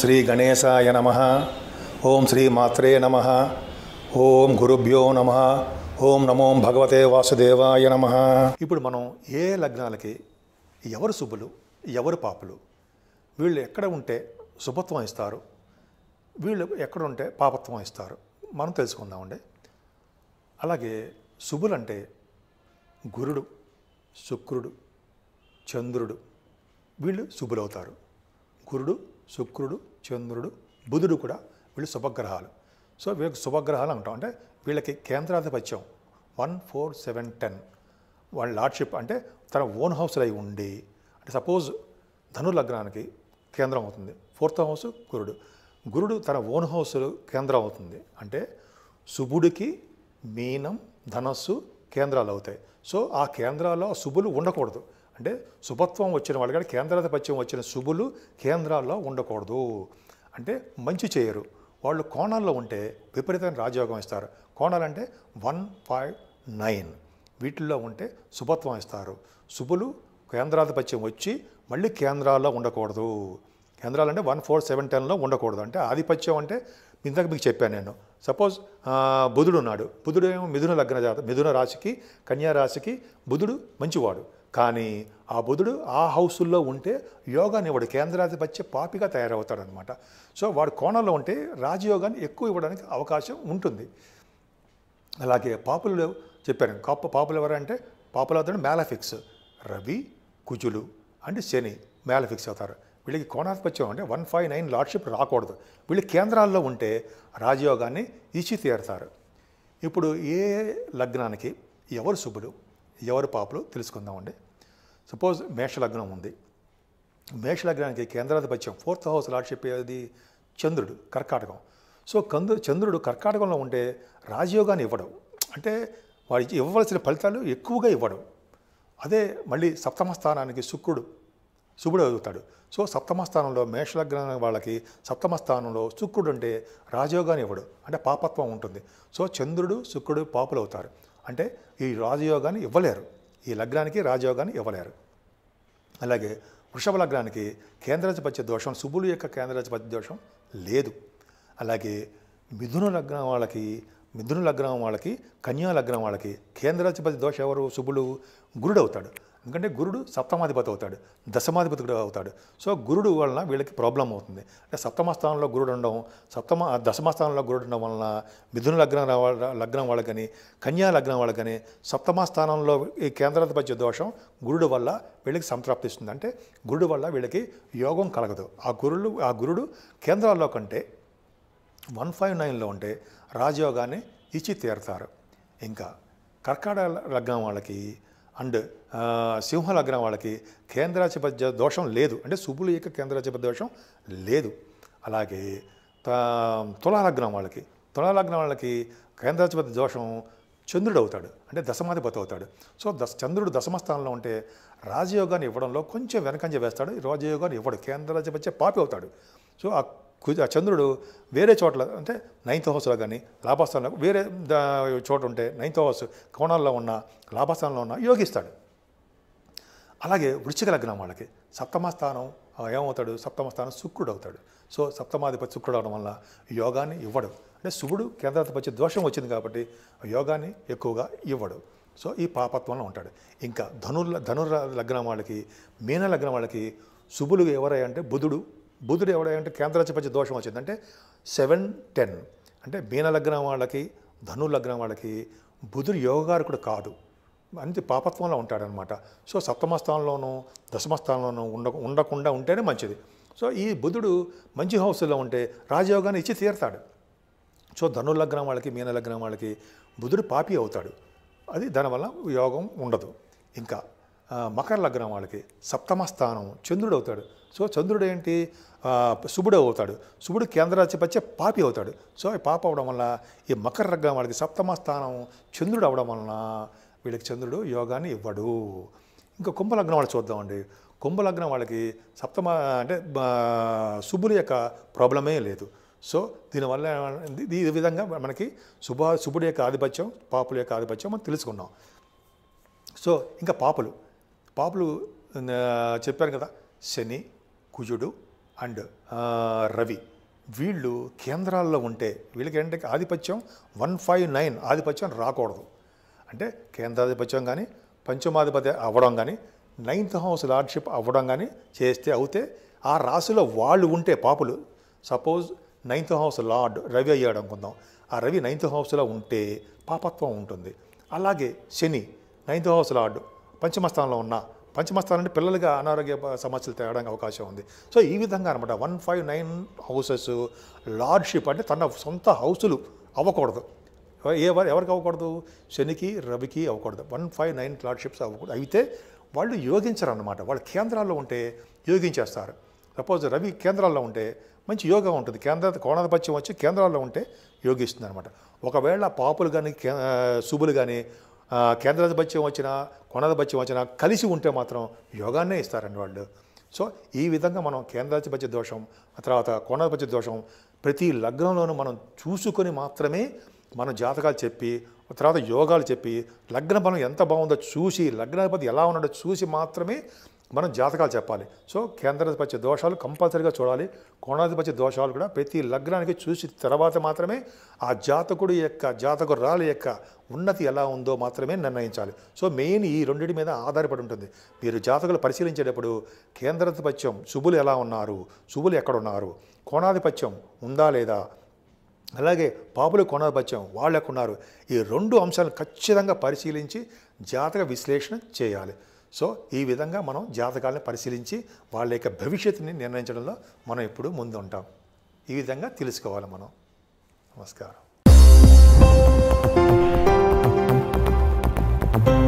శ్రీ గణేశాయ నమ ఓం శ్రీ మాత్రే నమ ఓం గురుభ్యో నమ ఓం నమో భగవతే వాసుదేవాయ నమ ఇప్పుడు మనం ఏ లగ్నాలకి ఎవరు శుభులు ఎవరు పాపులు వీళ్ళు ఎక్కడ ఉంటే శుభత్వం ఇస్తారు వీళ్ళు ఎక్కడ ఉంటే పాపత్వం ఇస్తారు మనం తెలుసుకుందామండి అలాగే శుభులు అంటే గురుడు శుక్రుడు చంద్రుడు వీళ్ళు శుభులవుతారు గురుడు శుక్రుడు చంద్రుడు బుధుడు కూడా వీళ్ళు శుభగ్రహాలు సో వీళ్ళకి శుభగ్రహాలు అంటాం అంటే వీళ్ళకి కేంద్రాధిపత్యం వన్ ఫోర్ సెవెన్ టెన్ వాళ్ళ లార్డ్షిప్ అంటే తన ఓన్ హౌస్లో అయి ఉండి అంటే సపోజ్ ధను లగ్నానికి కేంద్రం అవుతుంది ఫోర్త్ హౌస్ గురుడు గురుడు తన ఓన్ హౌస్ కేంద్రం అవుతుంది అంటే శుభుడికి మీనం ధనస్సు కేంద్రాలు అవుతాయి సో ఆ కేంద్రాల్లో శుభులు ఉండకూడదు అంటే శుభత్వం వచ్చిన వాళ్ళు కానీ కేంద్రాధిపత్యం వచ్చిన శుభులు కేంద్రాల్లో ఉండకూడదు అంటే మంచి చేయరు వాళ్ళు కోణాల్లో ఉంటే విపరీతమైన రాజయోగం ఇస్తారు కోణాలంటే వన్ ఫైవ్ నైన్ వీటిల్లో ఉంటే శుభత్వం ఇస్తారు శుభులు కేంద్రాధిపత్యం వచ్చి మళ్ళీ కేంద్రాల్లో ఉండకూడదు కేంద్రాలంటే వన్ ఫోర్ సెవెన్ టెన్లో ఉండకూడదు అంటే ఆధిపత్యం అంటే ఇందాక మీకు చెప్పాను నేను సపోజ్ బుధుడు ఉన్నాడు బుధుడు ఏమో మిథున లగ్న జాత మిథున రాశికి కన్యా రాశికి బుధుడు మంచివాడు కానీ ఆ బుధుడు ఆ హౌసుల్లో ఉంటే యోగాని ఇవ్వడు కేంద్రాధిపత్య పాపిగా తయారవుతాడనమాట సో వాడు కోణంలో ఉంటే రాజయోగాన్ని ఎక్కువ ఇవ్వడానికి అవకాశం ఉంటుంది అలాగే పాపులు చెప్పాను గొప్ప పాపులు ఎవరంటే పాపులు అవుతాడు మేలఫిక్స్ రవి కుజులు అంటే శని మేలఫిక్స్ అవుతారు వీళ్ళకి కోణాధిపత్యం అంటే వన్ ఫైవ్ నైన్ లార్డ్షిప్ రాకూడదు వీళ్ళు కేంద్రాల్లో ఉంటే రాజయోగాన్ని ఇచ్చి తీరుతారు ఇప్పుడు ఏ లగ్నానికి ఎవరు శుభులు ఎవరు పాపులు తెలుసుకుందామండి సపోజ్ మేషలగ్నం ఉంది మేషలగ్నానికి కేంద్రాధిపత్యం ఫోర్త్ హౌస్ లార్డ్షిప్ అది చంద్రుడు కర్కాటకం సో కందు చంద్రుడు కర్కాటకంలో ఉంటే రాజయోగాన్ని ఇవ్వడం అంటే వాడి ఇవ్వవలసిన ఫలితాలు ఎక్కువగా ఇవ్వడం అదే మళ్ళీ సప్తమ స్థానానికి శుక్రుడు శుభుడు అవుతాడు సో సప్తమ స్థానంలో మేషలగ్నం వాళ్ళకి సప్తమ స్థానంలో శుక్రుడు అంటే రాజయోగాన్ని ఇవ్వడు అంటే పాపత్వం ఉంటుంది సో చంద్రుడు శుక్రుడు పాపులు అవుతారు అంటే ఈ రాజయోగాన్ని ఇవ్వలేరు ఈ లగ్నానికి రాజయోగాన్ని ఇవ్వలేరు అలాగే వృషభ లగ్నానికి కేంద్రాధిపత్య దోషం శుభులు యొక్క కేంద్రాధిపత్య దోషం లేదు అలాగే మిథున లగ్నం వాళ్ళకి మిథున లగ్నం వాళ్ళకి కన్యా లగ్నం వాళ్ళకి కేంద్రాధిపతి దోష ఎవరు శుభులు గురుడు అవుతాడు ఎందుకంటే గురుడు సప్తమాధిపతి అవుతాడు దశమాధిపతి కూడా అవుతాడు సో గురుడు వలన వీళ్ళకి ప్రాబ్లం అవుతుంది అంటే సప్తమ స్థానంలో గురుడు ఉండడం సప్తమ దశమ స్థానంలో గురుడు ఉండడం వలన మిథున లగ్నం లగ్నం వాళ్ళకని కన్యా లగ్నం వాళ్ళకని సప్తమ స్థానంలో ఈ కేంద్రాధిపత్య దోషం గురుడు వల్ల వీళ్ళకి సంతృప్తి ఇస్తుంది అంటే గురుడు వల్ల వీళ్ళకి యోగం కలగదు ఆ గురుడు ఆ గురుడు కేంద్రాల్లో కంటే వన్ ఫైవ్ నైన్లో ఉంటే రాజయోగాన్ని ఇచ్చి తీరుతారు ఇంకా కర్కాటక లగ్నం వాళ్ళకి అండ్ సింహలగ్నం వాళ్ళకి కేంద్రాధిపత్య దోషం లేదు అంటే శుభులు యొక్క కేంద్రాధిపత్య దోషం లేదు అలాగే తులాలగ్నం వాళ్ళకి తులాలగ్నం వాళ్ళకి కేంద్రాధిపత్య దోషం చంద్రుడు అవుతాడు అంటే దశమాధిపతి అవుతాడు సో దశ చంద్రుడు దశమస్థానంలో ఉంటే రాజయోగాన్ని ఇవ్వడంలో కొంచెం వెనకంజ వేస్తాడు రాజయోగాన్ని ఇవ్వడు కేంద్రాధిపత్య పాపి అవుతాడు సో ఆ కుజ చంద్రుడు వేరే చోట్ల అంటే నైన్త్ హౌస్లో కానీ లాభస్థానంలో వేరే చోట ఉంటే నైన్త్ హౌస్ కోణాల్లో ఉన్న లాభస్థానంలో ఉన్న యోగిస్తాడు అలాగే వృశ్చిక లగ్నం వాళ్ళకి సప్తమ స్థానం ఏమవుతాడు సప్తమస్థానం శుక్రుడు అవుతాడు సో సప్తమాధిపతి శుక్రుడు అవడం వల్ల యోగాన్ని ఇవ్వడు అంటే శుభుడు కేంద్రాధిపతి దోషం వచ్చింది కాబట్టి యోగాన్ని ఎక్కువగా ఇవ్వడు సో ఈ పాపత్వంలో ఉంటాడు ఇంకా ధనుర్ ధనుర్ లగ్నం వాళ్ళకి మీన లగ్నం వాళ్ళకి శుభులు ఎవరై అంటే బుధుడు బుధుడు ఎవడంటే కేంద్రాధిపతి దోషం వచ్చింది అంటే సెవెన్ టెన్ అంటే మీన లగ్నం వాళ్ళకి ధను లగ్నం వాళ్ళకి బుధుడు యోగకారకుడు కాదు అంతే పాపత్వంలో ఉంటాడనమాట సో సప్తమ స్థానంలోనూ దశమ స్థానంలోనూ ఉండ ఉండకుండా ఉంటేనే మంచిది సో ఈ బుధుడు మంచి హౌస్లో ఉంటే రాజయోగాన్ని ఇచ్చి తీరుతాడు సో ధను లగ్నం వాళ్ళకి మీన లగ్నం వాళ్ళకి బుధుడు పాపి అవుతాడు అది దానివల్ల యోగం ఉండదు ఇంకా మకర లగ్నం వాళ్ళకి సప్తమ స్థానం చంద్రుడు అవుతాడు సో చంద్రుడు ఏంటి శుభుడు అవుతాడు శుభుడు పచ్చే పాపి అవుతాడు సో ఈ పాప అవడం వల్ల ఈ మకర లగ్నం వాళ్ళకి సప్తమ స్థానం చంద్రుడు అవడం వలన వీళ్ళకి చంద్రుడు యోగాన్ని ఇవ్వడు ఇంకా కుంభలగ్నం వాళ్ళు చూద్దామండి కుంభలగ్నం వాళ్ళకి సప్తమ అంటే శుభుల యొక్క ప్రాబ్లమే లేదు సో దీనివల్ల ఈ విధంగా మనకి శుభ శుభుడి యొక్క ఆధిపత్యం పాపుల యొక్క ఆధిపత్యం మనం తెలుసుకున్నాం సో ఇంకా పాపలు పాపులు చెప్పారు కదా శని కుజుడు అండ్ రవి వీళ్ళు కేంద్రాల్లో ఉంటే వీళ్ళకి ఏంటంటే ఆధిపత్యం వన్ ఫైవ్ నైన్ ఆధిపత్యం రాకూడదు అంటే కేంద్రాధిపత్యం కానీ పంచమాధిపతి అవ్వడం కానీ నైన్త్ హౌస్ లార్డ్షిప్ అవ్వడం కానీ చేస్తే అవుతే ఆ రాశిలో వాళ్ళు ఉంటే పాపులు సపోజ్ నైన్త్ హౌస్ లార్డ్ రవి అయ్యాడు అనుకుందాం ఆ రవి నైన్త్ హౌస్లో ఉంటే పాపత్వం ఉంటుంది అలాగే శని నైన్త్ హౌస్ లార్డ్ పంచమస్థానంలో ఉన్నా ఉన్న పంచమ అంటే పిల్లలుగా అనారోగ్య సమస్యలు తేడానికి అవకాశం ఉంది సో ఈ విధంగా అనమాట one five nine houses lordship అంటే తన సొంత హౌసులు అవ్వకూడదు ఎవరు ఎవరికి అవ్వకూడదు శనికి రవికి అవ్వకూడదు వన్ ఫైవ్ నైన్ లార్డ్షిప్స్ అవ్వకూడదు అయితే వాళ్ళు యోగించరు అనమాట వాళ్ళు కేంద్రాల్లో ఉంటే యోగించేస్తారు సపోజ్ రవి కేంద్రాల్లో ఉంటే మంచి యోగా ఉంటుంది కేంద్ర కోణాధిపత్యం వచ్చి కేంద్రాల్లో ఉంటే యోగిస్తుంది అనమాట ఒకవేళ పాపులు కానీ శుభులు కానీ కేంద్రాధిపత్యం వచ్చినా కొనాధిపత్యం వచ్చినా కలిసి ఉంటే మాత్రం యోగాన్నే ఇస్తారండి వాళ్ళు సో ఈ విధంగా మనం కేంద్రాధిపత్య దోషం తర్వాత కోణాధిపత్య దోషం ప్రతి లగ్నంలోనూ మనం చూసుకొని మాత్రమే మనం జాతకాలు చెప్పి తర్వాత యోగాలు చెప్పి లగ్న బలం ఎంత బాగుందో చూసి లగ్నాధిపతి ఎలా ఉన్నాడో చూసి మాత్రమే మనం జాతకాలు చెప్పాలి సో కేంద్రాధిపత్య దోషాలు కంపల్సరీగా చూడాలి కోణాధిపత్య దోషాలు కూడా ప్రతి లగ్నానికి చూసి తర్వాత మాత్రమే ఆ జాతకుడు యొక్క జాతకురాలు యొక్క ఉన్నతి ఎలా ఉందో మాత్రమే నిర్ణయించాలి సో మెయిన్ ఈ రెండింటి మీద ఆధారపడి ఉంటుంది మీరు జాతకులు పరిశీలించేటప్పుడు కేంద్రాధిపత్యం శుభులు ఎలా ఉన్నారు శుభులు ఎక్కడున్నారు కోణాధిపత్యం ఉందా లేదా అలాగే పాపుల కోణాధిపత్యం వాళ్ళకున్నారు ఈ రెండు అంశాలను ఖచ్చితంగా పరిశీలించి జాతక విశ్లేషణ చేయాలి సో ఈ విధంగా మనం జాతకాలను పరిశీలించి వాళ్ళ యొక్క భవిష్యత్తుని నిర్ణయించడంలో మనం ఎప్పుడూ ముందు ఉంటాం ఈ విధంగా తెలుసుకోవాలి మనం నమస్కారం